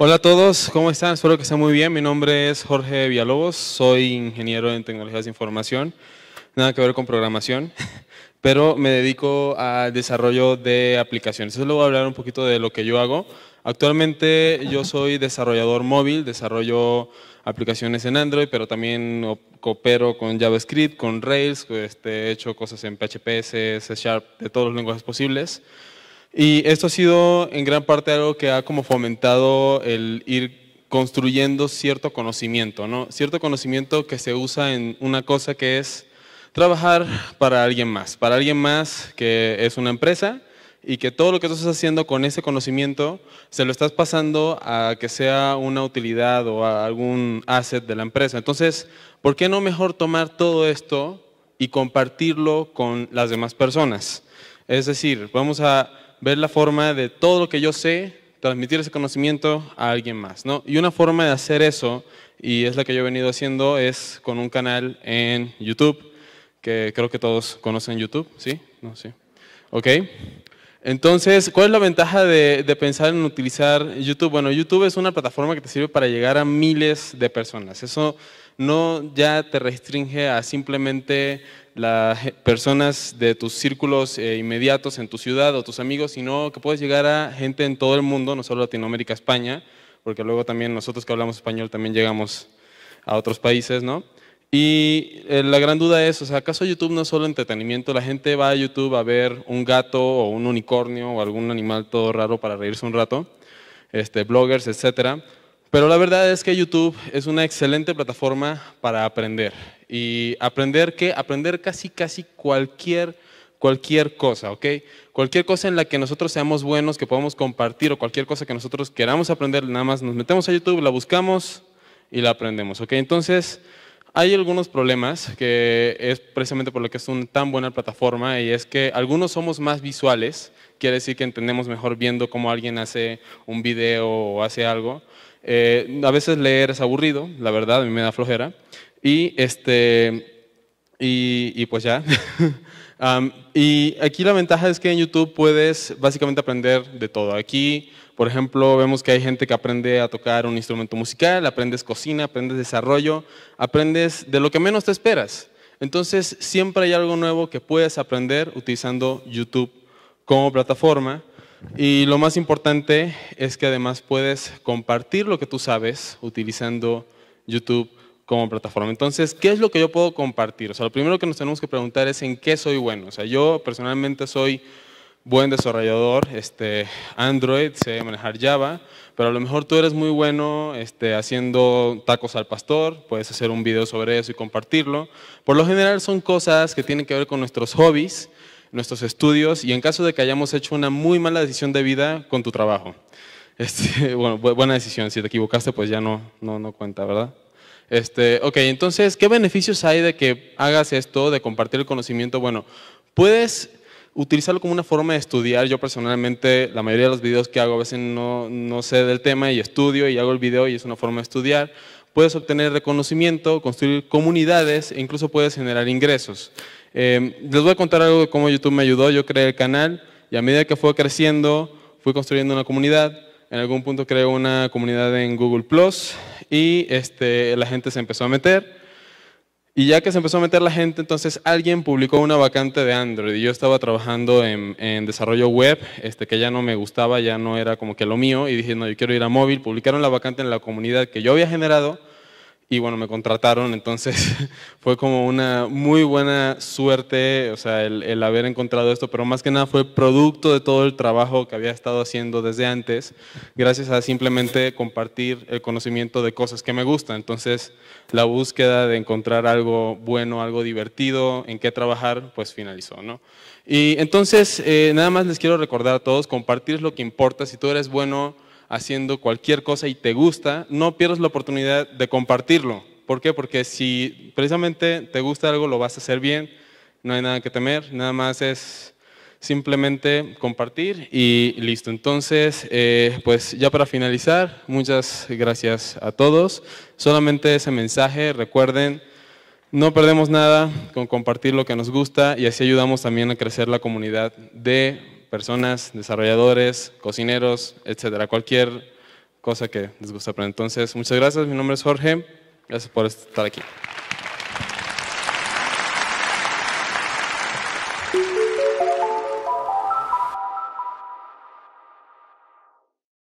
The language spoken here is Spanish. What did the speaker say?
Hola a todos, ¿cómo están? Espero que estén muy bien. Mi nombre es Jorge Villalobos, soy ingeniero en tecnologías de información, nada que ver con programación, pero me dedico al desarrollo de aplicaciones. Entonces, les voy a hablar un poquito de lo que yo hago. Actualmente yo soy desarrollador móvil, desarrollo aplicaciones en Android, pero también coopero con JavaScript, con Rails, este, he hecho cosas en PHP, C Sharp, de todos los lenguajes posibles. Y esto ha sido en gran parte algo que ha como fomentado el ir construyendo cierto conocimiento, ¿no? Cierto conocimiento que se usa en una cosa que es trabajar para alguien más, para alguien más que es una empresa y que todo lo que tú estás haciendo con ese conocimiento se lo estás pasando a que sea una utilidad o a algún asset de la empresa. Entonces, ¿por qué no mejor tomar todo esto y compartirlo con las demás personas? Es decir, vamos a ver la forma de todo lo que yo sé, transmitir ese conocimiento a alguien más. ¿no? Y una forma de hacer eso, y es la que yo he venido haciendo, es con un canal en YouTube, que creo que todos conocen YouTube, ¿sí? No, sí. Ok. Entonces, ¿cuál es la ventaja de, de, pensar en utilizar YouTube? Bueno, YouTube es una plataforma que te sirve para llegar a miles de personas. Eso no ya te restringe a simplemente las personas de tus círculos eh, inmediatos en tu ciudad o tus amigos, sino que puedes llegar a gente en todo el mundo, no solo Latinoamérica, España, porque luego también nosotros que hablamos español también llegamos a otros países, ¿no? Y eh, la gran duda es, o sea, ¿acaso YouTube no es solo entretenimiento? La gente va a YouTube a ver un gato o un unicornio o algún animal todo raro para reírse un rato, este, bloggers, etcétera. Pero la verdad es que YouTube es una excelente plataforma para aprender. Y aprender qué? Aprender casi, casi cualquier, cualquier cosa, ¿ok? Cualquier cosa en la que nosotros seamos buenos, que podamos compartir o cualquier cosa que nosotros queramos aprender, nada más nos metemos a YouTube, la buscamos y la aprendemos, ¿ok? Entonces, hay algunos problemas que es precisamente por lo que es una tan buena plataforma y es que algunos somos más visuales, quiere decir que entendemos mejor viendo cómo alguien hace un video o hace algo. Eh, a veces leer es aburrido, la verdad, a mí me da flojera. Y, este, y, pues ya. y aquí la ventaja es que en YouTube puedes básicamente aprender de todo. Aquí, por ejemplo, vemos que hay gente que aprende a tocar un instrumento musical, aprendes cocina, aprendes desarrollo, aprendes de lo que menos te esperas. Entonces, siempre hay algo nuevo que puedes aprender utilizando YouTube como plataforma. Y lo más importante es que además puedes compartir lo que tú sabes utilizando YouTube como plataforma. Entonces, ¿qué es lo que yo puedo compartir? O sea, lo primero que nos tenemos que preguntar es en qué soy bueno. O sea, yo personalmente soy buen desarrollador, este, Android, sé manejar Java, pero a lo mejor tú eres muy bueno este, haciendo tacos al pastor, puedes hacer un video sobre eso y compartirlo. Por lo general son cosas que tienen que ver con nuestros hobbies, nuestros estudios y en caso de que hayamos hecho una muy mala decisión de vida con tu trabajo. Este, bueno, buena decisión, si te equivocaste pues ya no, no, no cuenta, ¿verdad? Este, ok, entonces, ¿qué beneficios hay de que hagas esto, de compartir el conocimiento? Bueno, puedes utilizarlo como una forma de estudiar. Yo personalmente, la mayoría de los videos que hago a veces no, no sé del tema y estudio y hago el video y es una forma de estudiar. Puedes obtener reconocimiento, construir comunidades e incluso puedes generar ingresos. Em, les voy a contar algo de cómo YouTube me ayudó. Yo creé el canal y a medida que fue creciendo, fui construyendo una comunidad. En algún punto creé una comunidad en Google Plus y este, la gente se empezó a meter. Y ya que se empezó a meter la gente, entonces alguien publicó una vacante de Android. yo estaba trabajando en, desarrollo web, este, que ya no me gustaba, ya no era como que lo mío. Y dije, no, yo quiero ir a móvil. Publicaron la vacante en la comunidad que yo había generado y bueno, me contrataron, entonces fue como una muy buena suerte, o sea, el, haber encontrado esto, pero más que nada fue producto de todo el trabajo que había estado haciendo desde antes, gracias a simplemente compartir el conocimiento de cosas que me gustan. Entonces, la búsqueda de encontrar algo bueno, algo divertido, en qué trabajar, pues finalizó, ¿no? Y entonces, eh, nada más les quiero recordar a todos, compartir es lo que importa, si tú eres bueno haciendo cualquier cosa y te gusta, no pierdas la oportunidad de compartirlo. ¿Por qué? Porque si precisamente te gusta algo, lo vas a hacer bien, no hay nada que temer, nada más es simplemente compartir y listo. Entonces, eh, pues ya para finalizar, muchas gracias a todos. Solamente ese mensaje, recuerden, no perdemos nada con compartir lo que nos gusta y así ayudamos también a crecer la comunidad de personas, desarrolladores, cocineros, etcétera, cualquier cosa que les guste. Entonces, muchas gracias, mi nombre es Jorge, gracias por estar aquí.